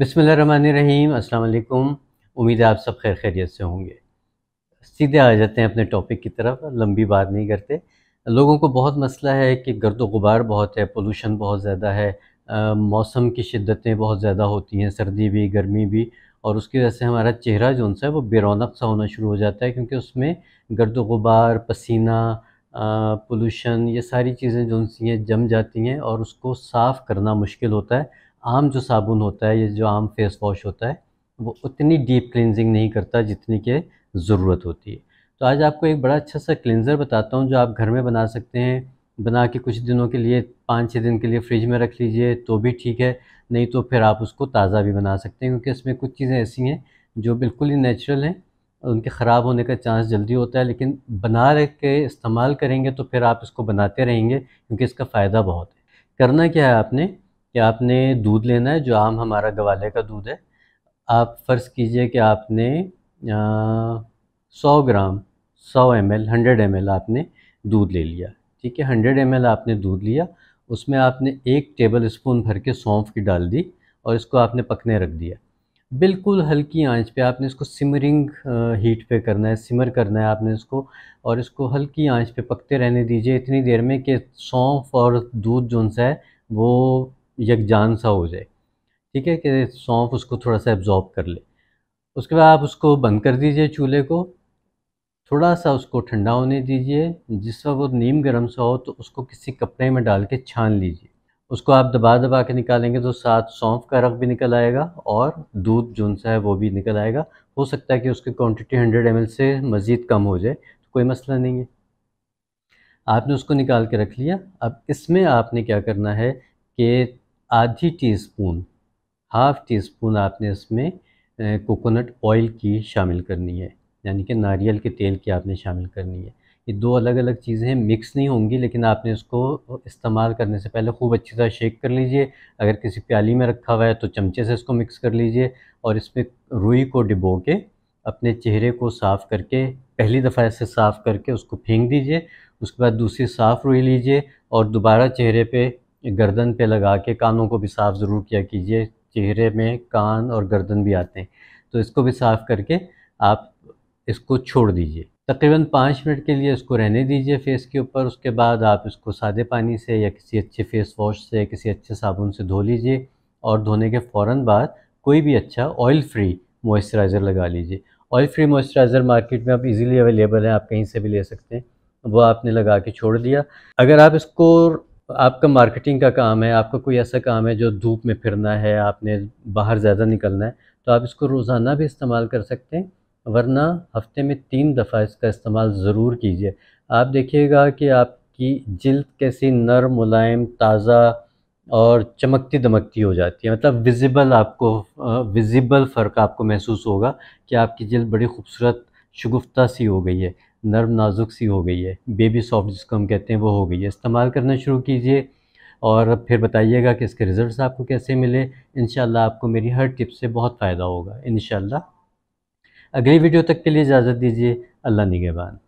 बिसमीम अल्लाम उम्मीद है आप सब खैर खैरियत से होंगे सीधे आ जाते हैं अपने टॉपिक की तरफ लंबी बात नहीं करते लोगों को बहुत मसला है कि गर्द गुबार बहुत है पोल्यूशन बहुत ज़्यादा है आ, मौसम की शिद्दतें बहुत ज़्यादा होती हैं सर्दी भी गर्मी भी और उसकी वजह से हमारा चेहरा जो सा है वो बेरौनक सा होना शुरू हो जाता है क्योंकि उसमें गर्द गुबार पसीना पोल्यूशन ये सारी चीज़ें जो सी हैं जम जाती हैं और उसको साफ़ करना मुश्किल होता है आम जो साबुन होता है ये जो आम फेस वॉश होता है वो उतनी डीप क्लिनजिंग नहीं करता जितनी के ज़रूरत होती है तो आज आपको एक बड़ा अच्छा सा क्लिनज़र बताता हूँ जो आप घर में बना सकते हैं बना के कुछ दिनों के लिए पाँच छः दिन के लिए फ्रिज में रख लीजिए तो भी ठीक है नहीं तो फिर आप उसको ताज़ा भी बना सकते हैं क्योंकि इसमें कुछ चीज़ें ऐसी हैं जो बिल्कुल ही नेचुरल हैं उनके ख़राब होने का चांस जल्दी होता है लेकिन बना रख के इस्तेमाल करेंगे तो फिर आप इसको बनाते रहेंगे क्योंकि इसका फ़ायदा बहुत है करना क्या है आपने कि आपने दूध लेना है जो आम हमारा गवाले का दूध है आप फ़र्ज़ कीजिए कि आपने सौ ग्राम सौ M L hundred M L आपने दूध ले लिया ठीक है हंड्रेड एम एल आपने दूध लिया उसमें आपने एक टेबल स्पून भर के सौंफ की डाल दी और इसको आपने पकने रख दिया बिल्कुल हल्की आंच पे आपने इसको सिमरिंग हीट पे करना है सिमर करना है आपने इसको और इसको हल्की आंच पे पकते रहने दीजिए इतनी देर में कि सौंफ और दूध जो है वो यकजान सा हो जाए ठीक है कि सौंफ उसको थोड़ा सा एब्जॉर्ब कर ले उसके बाद आप उसको बंद कर दीजिए चूल्हे को थोड़ा सा उसको ठंडा होने दीजिए जिस वक्त वो नीम गर्म सा हो तो उसको किसी कपड़े में डाल के छान लीजिए उसको आप दबा दबा के निकालेंगे तो साथ सौंफ का रख भी निकल आएगा और दूध जो सा है वो भी निकल आएगा हो सकता है कि उसकी क्वांटिटी 100 एम से मज़ीद कम हो जाए तो कोई मसला नहीं है आपने उसको निकाल के रख लिया अब इसमें आपने क्या करना है कि आधी teaspoon half teaspoon आपने इसमें कोकोनट ऑयल की शामिल करनी है यानी कि नारियल के तेल की आपने शामिल करनी है ये दो अलग अलग चीज़ें मिक्स नहीं होंगी लेकिन आपने इसको इस्तेमाल करने से पहले खूब अच्छी तरह शेक कर लीजिए अगर किसी प्याली में रखा हुआ है तो चमचे से इसको मिक्स कर लीजिए और इसमें रुई को डिबो के अपने चेहरे को साफ़ करके पहली दफ़ा इसे साफ़ करके उसको फेंक दीजिए उसके बाद दूसरी साफ़ रुई लीजिए और दोबारा चेहरे पे गर्दन पे लगा के कानों को भी साफ़ ज़रूर किया कीजिए चेहरे में कान और गर्दन भी आते हैं तो इसको भी साफ़ करके आप इसको छोड़ दीजिए तकरीबन पाँच मिनट के लिए इसको रहने दीजिए फेस के ऊपर उसके बाद आप इसको सादे पानी से या किसी अच्छे फेस वॉश से किसी अच्छे साबुन से धो लीजिए और धोने के फ़ौर बाद कोई भी अच्छा ऑयल फ्री मॉइस्चराइज़र लगा लीजिए ऑयल फ्री मॉइस्चराइज़र मार्केट में आप इजीली अवेलेबल है आप कहीं से भी ले सकते हैं वो आपने लगा के छोड़ दिया अगर आप इसको आपका मार्केटिंग का काम है आपका कोई ऐसा काम है जो धूप में फिरना है आपने बाहर ज़्यादा निकलना है तो आप इसको रोज़ाना भी इस्तेमाल कर सकते हैं वरना हफ्ते में तीन दफ़ा इसका इस्तेमाल ज़रूर कीजिए आप देखिएगा कि आपकी जल्द कैसी नर मुलायम ताज़ा और चमकती दमकती हो जाती है मतलब विजिबल आपको विजिबल फ़र्क आपको महसूस होगा कि आपकी जिल्द बड़ी खूबसूरत शगुफ्ता सी हो गई है नर्म नाजुक सी हो गई है बेबी सॉफ्ट जिसको हम कहते हैं वो हो गई है इस्तेमाल करना शुरू कीजिए और फिर बताइएगा कि इसके रिज़ल्ट आपको कैसे मिले इन आपको मेरी हर टिप से बहुत फ़ायदा होगा इन अगली वीडियो तक के लिए इजाज़त दीजिए अल्लाह निगेबान